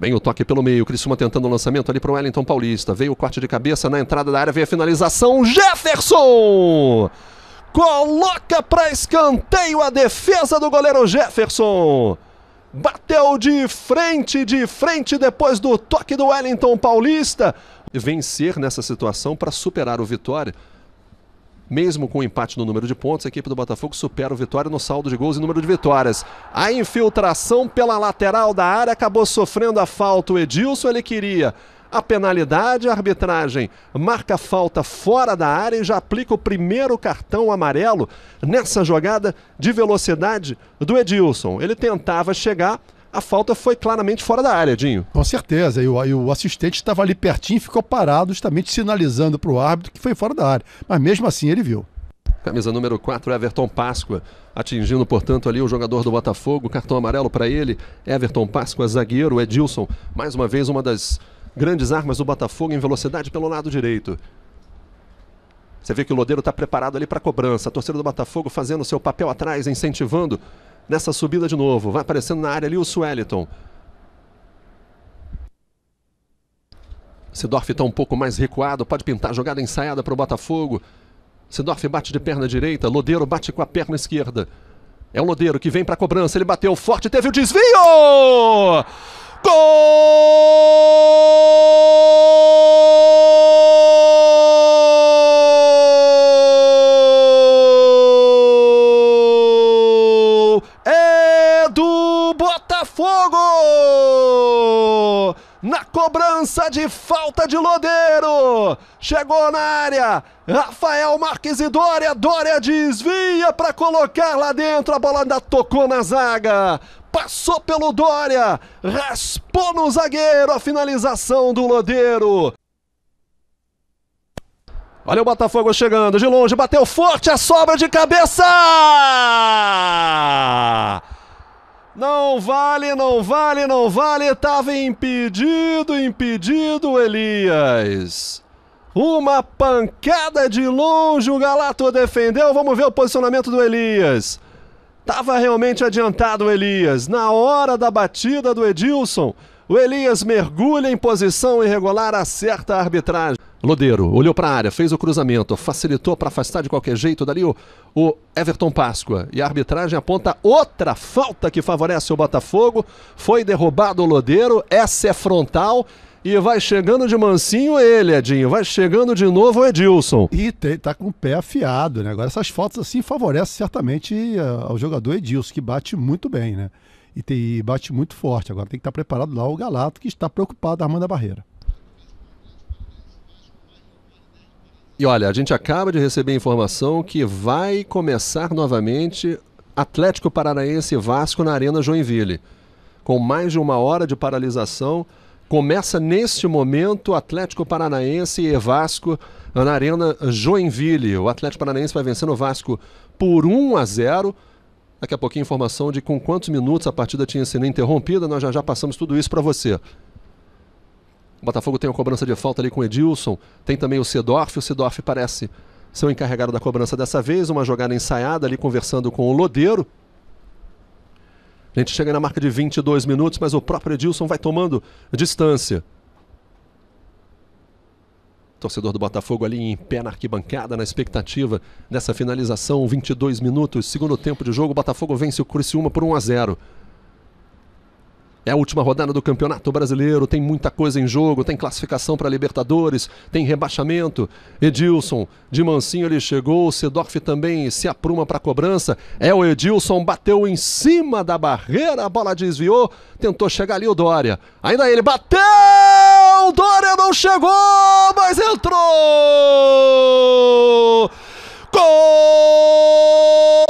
Bem, o toque pelo meio. Criciúma tentando o lançamento ali para o Wellington Paulista. Veio o corte de cabeça na entrada da área, veio a finalização. Jefferson! Coloca para escanteio a defesa do goleiro Jefferson. Bateu de frente, de frente depois do toque do Wellington Paulista. Vencer nessa situação para superar o Vitória. Mesmo com o um empate no número de pontos, a equipe do Botafogo supera o Vitória no saldo de gols e número de vitórias. A infiltração pela lateral da área acabou sofrendo a falta. O Edilson ele queria a penalidade, a arbitragem marca a falta fora da área e já aplica o primeiro cartão amarelo nessa jogada de velocidade do Edilson. Ele tentava chegar, a falta foi claramente fora da área, Dinho. Com certeza. E o, e o assistente estava ali pertinho e ficou parado, justamente sinalizando para o árbitro que foi fora da área. Mas mesmo assim ele viu. Camisa número 4, Everton Páscoa. Atingindo, portanto, ali o jogador do Botafogo. Cartão amarelo para ele. Everton Páscoa, zagueiro. Edilson, mais uma vez, uma das grandes armas do Botafogo em velocidade pelo lado direito. Você vê que o Lodeiro está preparado ali para a cobrança. A torcida do Botafogo fazendo seu papel atrás, incentivando nessa subida de novo. Vai aparecendo na área ali o Sueliton. Sidorf está um pouco mais recuado, pode pintar jogada ensaiada para o Botafogo. Sidorf bate de perna direita, Lodeiro bate com a perna esquerda. É o Lodeiro que vem para a cobrança, ele bateu forte, teve o desvio! Gol! Botafogo! Na cobrança de falta de Lodeiro, chegou na área, Rafael Marques e Dória, Dória desvia para colocar lá dentro, a bola ainda tocou na zaga, passou pelo Dória, raspou no zagueiro a finalização do Lodeiro. Olha o Botafogo chegando de longe, bateu forte a sobra de cabeça! Não vale, não vale, não vale. Tava impedido, impedido, Elias. Uma pancada de longe, o Galato defendeu. Vamos ver o posicionamento do Elias. Tava realmente adiantado o Elias. Na hora da batida do Edilson, o Elias mergulha em posição irregular, acerta a arbitragem. Lodeiro olhou para a área, fez o cruzamento, facilitou para afastar de qualquer jeito dali o, o, Everton Páscoa. E a arbitragem aponta outra falta que favorece o Botafogo. Foi derrubado o Lodeiro, essa é frontal. E vai chegando de mansinho ele, Edinho. Vai chegando de novo o Edilson. E tem, tá com o pé afiado, né? Agora essas faltas assim favorecem certamente eh, ao jogador Edilson, que bate muito bem, né? E, e bate muito forte. Agora tem que estar tá preparado lá o Galato, que está preocupado armando a barreira. E olha, a gente acaba de receber informação que vai começar novamente Atlético Paranaense e Vasco na Arena Joinville. Com mais de uma hora de paralisação, começa neste momento Atlético Paranaense e Vasco na Arena Joinville. O Atlético Paranaense vai vencendo o Vasco por 1 a 0. Daqui a pouquinho informação de com quantos minutos a partida tinha sido interrompida. Nós já já passamos tudo isso para você. O Botafogo tem a cobrança de falta ali com o Edilson, tem também o Sedorf, o Sedorf parece ser o encarregado da cobrança dessa vez, uma jogada ensaiada ali conversando com o Lodeiro. A gente chega na marca de 22 minutos, mas o próprio Edilson vai tomando distância. Torcedor do Botafogo ali em pé na arquibancada, na expectativa dessa finalização. 22 minutos, segundo tempo de jogo. O Botafogo vence o Criciúma por 1 a 0. É a última rodada do Campeonato Brasileiro, tem muita coisa em jogo, tem classificação para Libertadores, tem rebaixamento. Edilson, de mansinho ele chegou, o Sedorf também se apruma para a cobrança. É o Edilson, bateu em cima da barreira, a bola desviou, tentou chegar ali o Dória. Ainda ele bateu! Dória não chegou, mas entrou! Gol!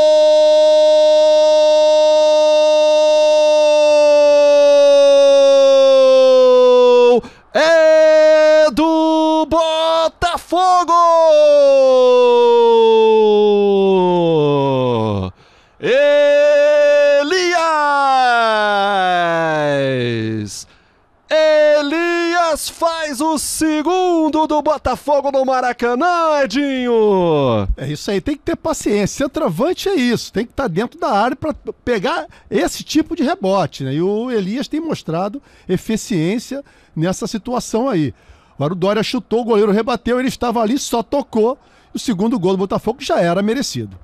Botafogo! Elias! Elias faz o segundo do Botafogo no Maracanã, Edinho! É isso aí, tem que ter paciência. Centroavante é isso, tem que estar tá dentro da área para pegar esse tipo de rebote, né? E o Elias tem mostrado eficiência nessa situação aí. Agora o Dória chutou, o goleiro rebateu, ele estava ali, só tocou. O segundo gol do Botafogo já era merecido.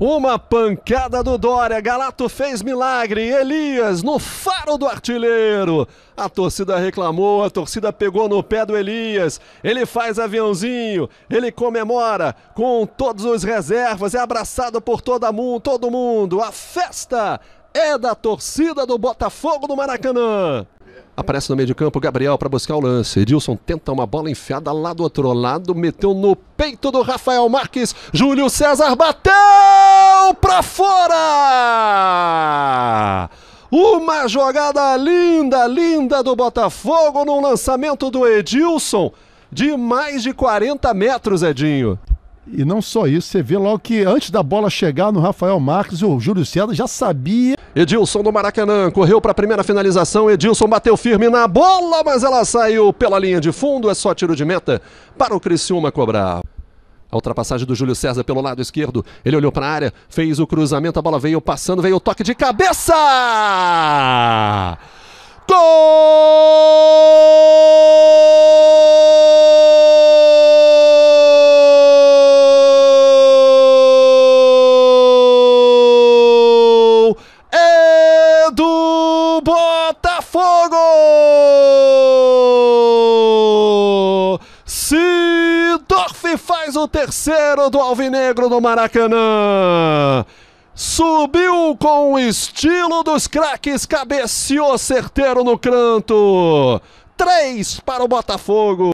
Uma pancada do Dória, Galato fez milagre, Elias no faro do artilheiro. A torcida reclamou, a torcida pegou no pé do Elias. Ele faz aviãozinho, ele comemora com todos os reservas, é abraçado por todo mundo, todo mundo. A festa é da torcida do Botafogo do Maracanã. Aparece no meio de campo Gabriel para buscar o lance. Edilson tenta uma bola enfiada lá do outro lado, meteu no peito do Rafael Marques. Júlio César bateu para fora! Uma jogada linda, linda do Botafogo no lançamento do Edilson de mais de 40 metros, Edinho. E não só isso, você vê logo que antes da bola chegar no Rafael Marques, o Júlio César já sabia. Edilson do Maracanã correu para a primeira finalização. Edilson bateu firme na bola, mas ela saiu pela linha de fundo. É só tiro de meta para o Criciúma cobrar. A ultrapassagem do Júlio César pelo lado esquerdo. Ele olhou para a área, fez o cruzamento, a bola veio passando, veio o toque de cabeça! Gol! terceiro do Alvinegro no Maracanã. Subiu com o estilo dos craques, cabeceou certeiro no canto. Três para o Botafogo.